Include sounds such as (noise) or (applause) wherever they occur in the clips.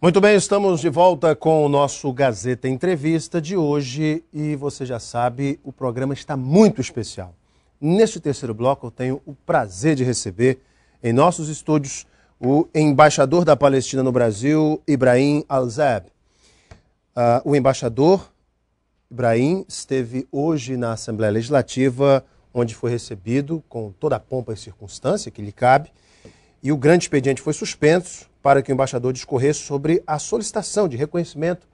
Muito bem, estamos de volta com o nosso Gazeta Entrevista de hoje e você já sabe, o programa está muito especial. Neste terceiro bloco, eu tenho o prazer de receber em nossos estúdios o embaixador da Palestina no Brasil, Ibrahim Al-Zab. Uh, o embaixador Ibrahim esteve hoje na Assembleia Legislativa, onde foi recebido com toda a pompa e circunstância que lhe cabe e o grande expediente foi suspenso para que o embaixador discorresse sobre a solicitação de reconhecimento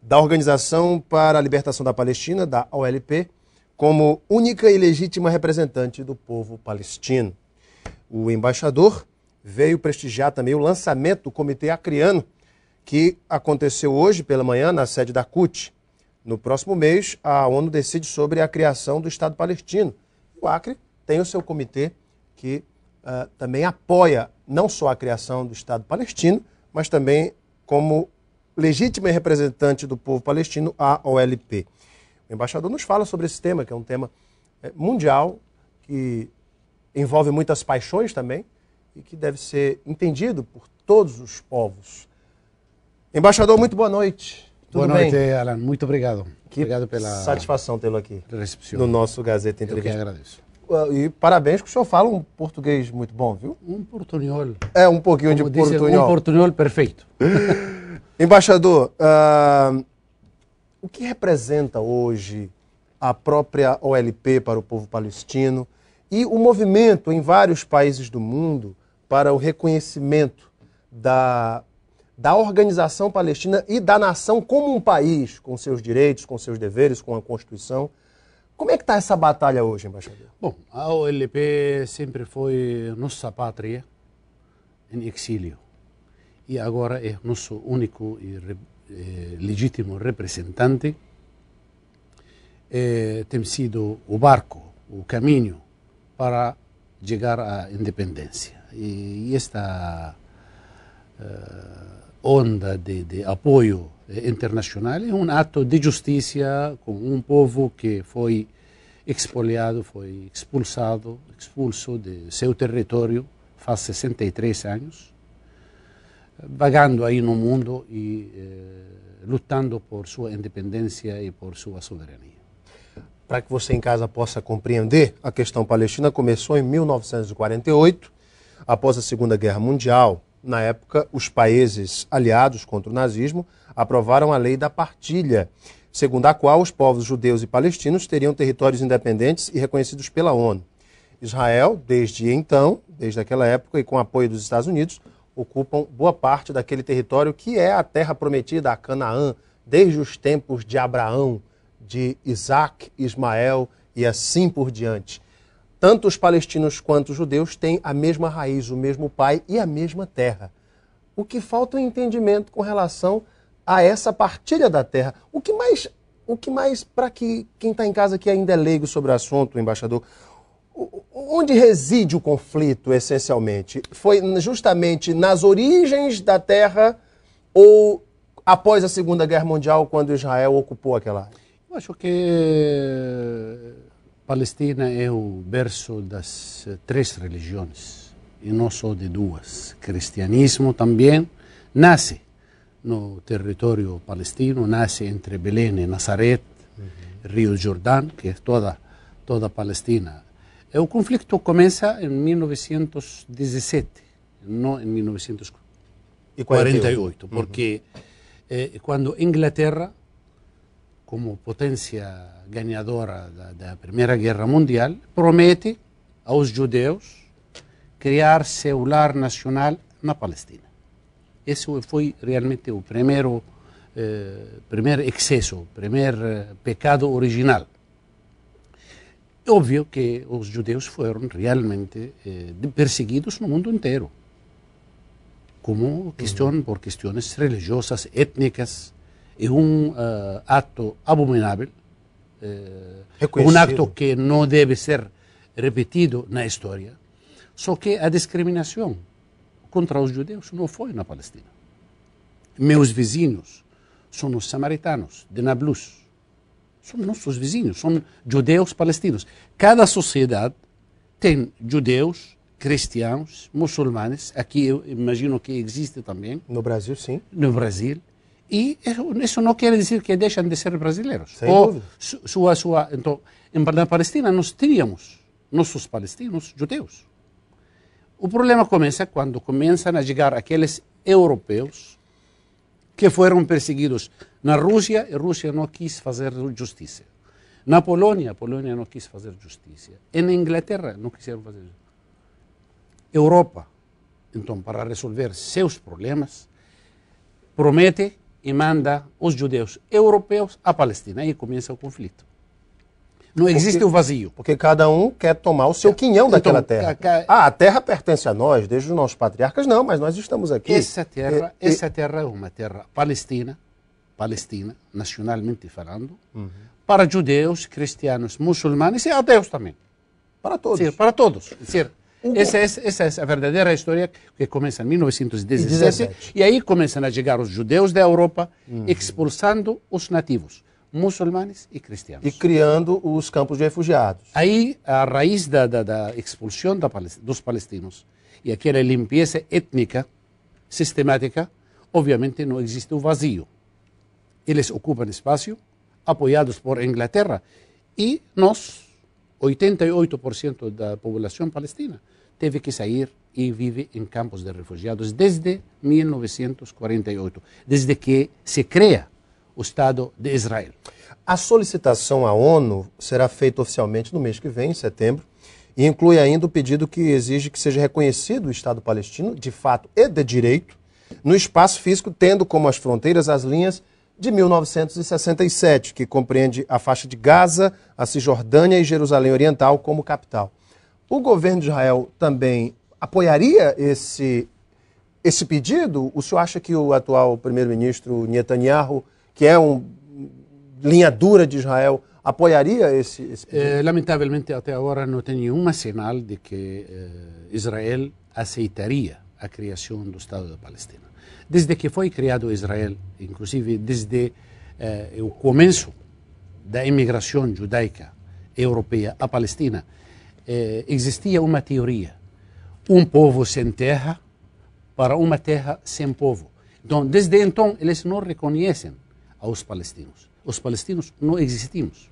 da Organização para a Libertação da Palestina, da OLP, como única e legítima representante do povo palestino. O embaixador veio prestigiar também o lançamento do Comitê Acreano, que aconteceu hoje pela manhã na sede da CUT. No próximo mês, a ONU decide sobre a criação do Estado palestino. O Acre tem o seu comitê que ah, também apoia não só a criação do Estado palestino, mas também como legítima representante do povo palestino, a OLP. O embaixador nos fala sobre esse tema, que é um tema eh, mundial, que envolve muitas paixões também e que deve ser entendido por todos os povos. Embaixador, muito boa noite. Tudo boa noite, Alan. Muito obrigado. Que obrigado pela satisfação tê-lo aqui recepção. no nosso Gazeta Entrevista. Eu que agradeço e parabéns que o senhor fala um português muito bom, viu? Um portunhol. É, um pouquinho Como de portunhol. um portunhol perfeito. (laughs) Embaixador, uh, o que representa hoje a própria OLP para o povo palestino e o movimento em vários países do mundo para o reconhecimento da, da organização palestina e da nação como um país, com seus direitos, com seus deveres, com a Constituição? Como é que está essa batalha hoje, embaixador? Bom, a OLP sempre foi nossa pátria em exílio. E agora é nosso único e re, eh, legítimo representante. É, tem sido o barco, o caminho para chegar à independência. E, e esta uh, onda de, de apoio internacional é um ato de justiça com um povo que foi expoliado, foi expulsado, expulso de seu território faz 63 anos, vagando aí no mundo e eh, lutando por sua independência e por sua soberania. Para que você em casa possa compreender, a questão palestina começou em 1948, após a Segunda Guerra Mundial. Na época, os países aliados contra o nazismo aprovaram a lei da partilha, segundo a qual os povos judeus e palestinos teriam territórios independentes e reconhecidos pela ONU. Israel, desde então, desde aquela época, e com apoio dos Estados Unidos, ocupam boa parte daquele território que é a terra prometida a Canaã, desde os tempos de Abraão, de Isaac, Ismael e assim por diante. Tanto os palestinos quanto os judeus têm a mesma raiz, o mesmo pai e a mesma terra. O que falta é entendimento com relação a essa partilha da terra. O que mais, o que mais para que quem está em casa que ainda é leigo sobre o assunto, embaixador, onde reside o conflito essencialmente? Foi justamente nas origens da terra ou após a Segunda Guerra Mundial, quando Israel ocupou aquela área? Eu acho que eh, Palestina é o berço das eh, três religiões, e não só de duas. Cristianismo também nasce no território palestino, nasce entre Belém e Nazaret, uhum. Rio Jordão, que é toda, toda a Palestina. O conflito começa em 1917, não em 1948, uhum. porque é, quando Inglaterra, como potência ganhadora da, da Primeira Guerra Mundial, promete aos judeus criar seu lar nacional na Palestina. Esse foi realmente o primeiro, eh, primeiro excesso, o primeiro eh, pecado original. É óbvio que os judeus foram realmente eh, perseguidos no mundo inteiro, como questão, uhum. por questões religiosas, étnicas, é um uh, ato abominável, eh, é um ato que não deve ser repetido na história. Só que a discriminação contra os judeus não foi na Palestina. Meus vizinhos são os samaritanos de Nablus. São nossos vizinhos, são judeus palestinos. Cada sociedade tem judeus, cristãos, muçulmanos. Aqui eu imagino que existe também. No Brasil, sim. No Brasil. E é, isso não quer dizer que deixam de ser brasileiros. Sem Ou dúvida. Sua, sua, então, na Palestina nós teríamos nossos palestinos judeus. O problema começa quando começam a chegar aqueles europeus que foram perseguidos na Rússia, e a Rússia não quis fazer justiça. Na Polônia, a Polônia não quis fazer justiça. E na Inglaterra, não quiseram fazer justiça. Europa, então, para resolver seus problemas, promete e manda os judeus europeus à Palestina e começa o conflito. Não porque, existe o vazio. Porque cada um quer tomar o seu é. quinhão então, daquela terra. Ah, a terra pertence a nós, desde os nossos patriarcas, não, mas nós estamos aqui. Essa é terra, essa é terra é uma terra palestina, palestina, nacionalmente falando, uhum. para judeus, cristianos, muçulmanos e ateus também. Para todos. Sim, para todos. Sim. Essa, essa, essa, é a verdadeira história que começa em 1917 e aí começam a chegar os judeus da Europa uhum. expulsando os nativos muçulmanos e cristianos. E criando os campos de refugiados. Aí a raiz da, da, da expulsão da, dos palestinos e aquela limpeza étnica sistemática, obviamente não existe o vazio. Eles ocupam espaço, apoiados por Inglaterra, e nós, 88% da população palestina, teve que sair e vive em campos de refugiados desde 1948, desde que se cria o Estado de Israel. A solicitação à ONU será feita oficialmente no mês que vem, em setembro, e inclui ainda o pedido que exige que seja reconhecido o Estado palestino, de fato e de direito, no espaço físico, tendo como as fronteiras as linhas de 1967, que compreende a faixa de Gaza, a Cisjordânia e Jerusalém Oriental como capital. O governo de Israel também apoiaria esse, esse pedido? O senhor acha que o atual primeiro-ministro Netanyahu que é um linha dura de Israel, apoiaria esse, esse é, eh, lamentavelmente, até agora não tem nenhuma sinal de que eh, Israel aceitaria a criação do Estado da Palestina. Desde que foi criado Israel, inclusive desde eh, o começo da imigração judaica europeia à Palestina, eh, existia uma teoria: um povo sem terra para uma terra sem povo. Então, desde então, eles não reconhecem a los palestinos. los palestinos no existimos.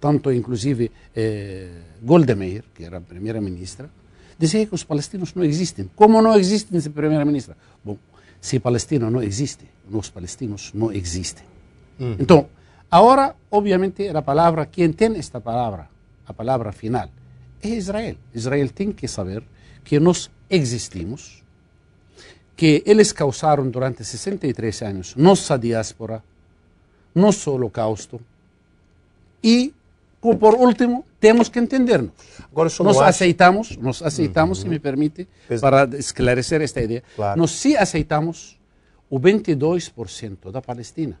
Tanto, inclusive, eh, Golda Meir, que era primera ministra decía que los palestinos no existen, ¿cómo no existen se primera ministra Bueno, si Palestina no existe, los palestinos no existen Entonces, ahora, obviamente, la palabra quien tiene esta palabra la palabra final, es Israel. Israel tiene que saber que nos existimos, que ellos causaron durante 63 e años nuestra diáspora, nosso holocausto. E, por último, temos que entendermos. Agora, nós acho... aceitamos, nós aceitamos, uhum. se me permite, para esclarecer esta ideia, claro. nós sim aceitamos o 22% da Palestina.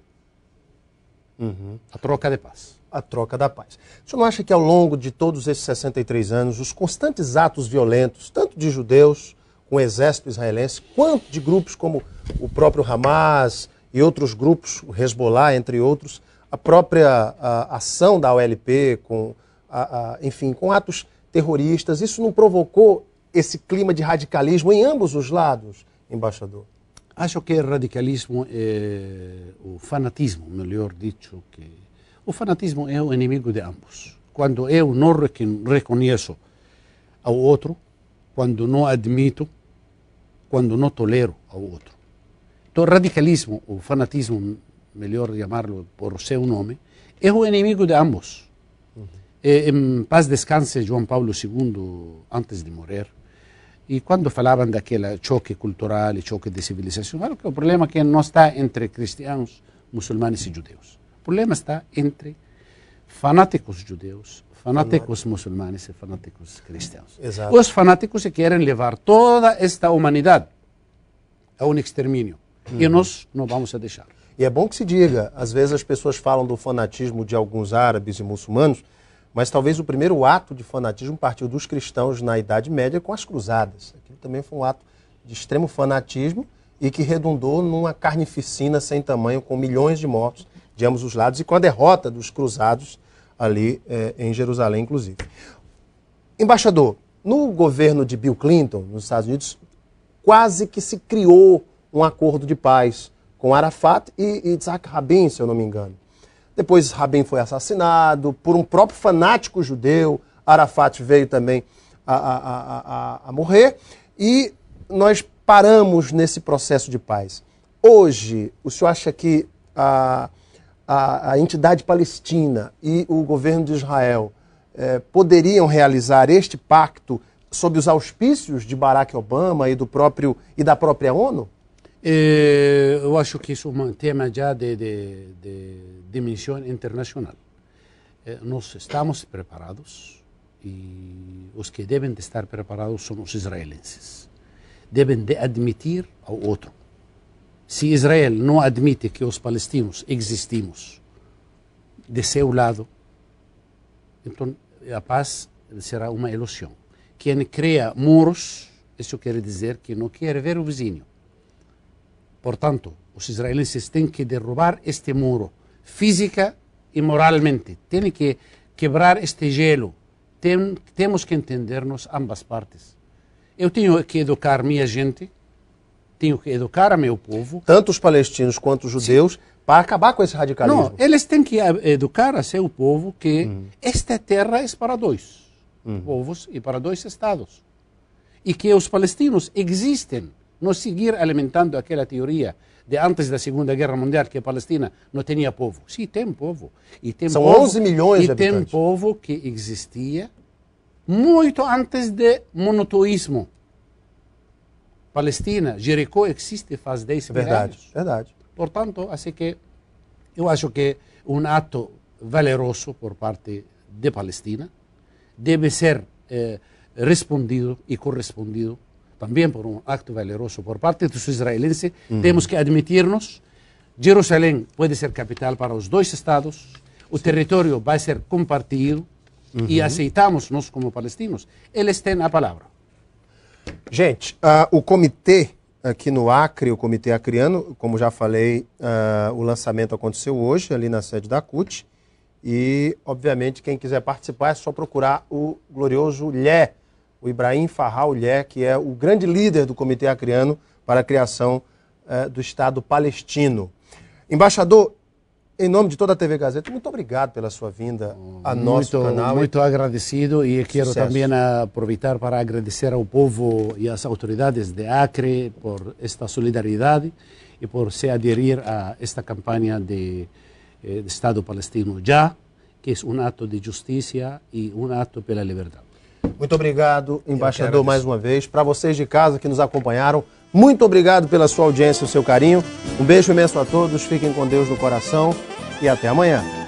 Uhum. A troca de paz. A troca da paz. O senhor não acha que ao longo de todos esses 63 anos, os constantes atos violentos, tanto de judeus com o exército israelense, quanto de grupos como o próprio Hamas, e outros grupos, o Hezbollah, entre outros, a própria a, ação da OLP com, a, a, enfim, com atos terroristas, isso não provocou esse clima de radicalismo em ambos os lados, embaixador? Acho que o é radicalismo é o fanatismo, melhor dito, que o fanatismo é o inimigo de ambos. Quando eu não reconheço ao outro, quando não admito, quando não tolero ao outro. Então, radicalismo, ou fanatismo, melhor chamarlo por seu nome, é o inimigo de ambos. Uhum. Eh, em paz descanse João Paulo II, antes de morrer, e quando falavam daquele choque cultural e choque de civilização, que o problema é que não está entre cristãos, muçulmanos e judeus. O problema está entre fanáticos judeus, fanáticos muçulmanos e fanáticos cristãos. Exato. Os fanáticos é querem levar toda esta humanidade a um extermínio. E uhum. nós não vamos se deixar. E é bom que se diga, às vezes as pessoas falam do fanatismo de alguns árabes e muçulmanos, mas talvez o primeiro ato de fanatismo partiu dos cristãos na Idade Média com as cruzadas. Aquilo também foi um ato de extremo fanatismo e que redundou numa carnificina sem tamanho, com milhões de mortos de ambos os lados e com a derrota dos cruzados ali eh, em Jerusalém, inclusive. Embaixador, no governo de Bill Clinton, nos Estados Unidos, quase que se criou um acordo de paz com Arafat e Isaac Rabin, se eu não me engano. Depois Rabin foi assassinado por um próprio fanático judeu, Arafat veio também a, a, a, a morrer, e nós paramos nesse processo de paz. Hoje, o senhor acha que a, a, a entidade palestina e o governo de Israel eh, poderiam realizar este pacto sob os auspícios de Barack Obama e do próprio e da própria ONU? É, eu acho que isso é um tema já de, de, de dimensão internacional. É, nós estamos preparados e os que devem estar preparados são os israelenses. Devem de admitir ao outro. Se Israel não admite que os palestinos existimos de seu lado, então a paz será uma ilusão. Quem cria muros, isso quer dizer que não quer ver o vizinho Portanto, os israelenses têm que derrubar este muro, física e moralmente. Têm que quebrar este gelo. Tem, temos que entender-nos ambas partes. Eu tenho que educar minha gente, tenho que educar a meu povo. Tanto os palestinos quanto os judeus, Sim. para acabar com esse radicalismo. Não, eles têm que eh, educar a seu povo que uhum. esta terra é para dois uhum. povos e para dois estados. E que os palestinos existem não seguir alimentando aquela teoria de antes da Segunda Guerra Mundial que a Palestina não tinha povo. Sim, tem povo. E tem São povo, 11 milhões de habitantes. E tem povo que existia muito antes de monoteísmo. Palestina, Jericó existe faz 10 mil verdade, anos. Verdade, Portanto, assim que eu acho que um ato valeroso por parte de Palestina deve ser eh, respondido e correspondido también por un acto valeroso por parte de los israelenses, uh -huh. tenemos que admitirnos, Jerusalén puede ser capital para los dos estados, el sí. territorio va a ser compartido uh -huh. y aceitamos nós como palestinos. Eles têm a palavra. Gente, uh, o comitê aqui no Acre, o comitê Acreano como já falei, ah, o lançamento aconteceu hoje ali na sede da CUT. E, obviamente, quem quiser participar é só procurar o glorioso Lé o Ibrahim Farraulher, que é o grande líder do Comitê Acreano para a criação eh, do Estado palestino. Embaixador, em nome de toda a TV Gazeta, muito obrigado pela sua vinda a muito, nosso canal. Muito agradecido e quero Sucesso. também aproveitar para agradecer ao povo e às autoridades de Acre por esta solidariedade e por se aderir a esta campanha de, eh, de Estado palestino já, que é um ato de justiça e um ato pela liberdade. Muito obrigado, embaixador, mais uma vez. Para vocês de casa que nos acompanharam, muito obrigado pela sua audiência e o seu carinho. Um beijo imenso a todos, fiquem com Deus no coração e até amanhã.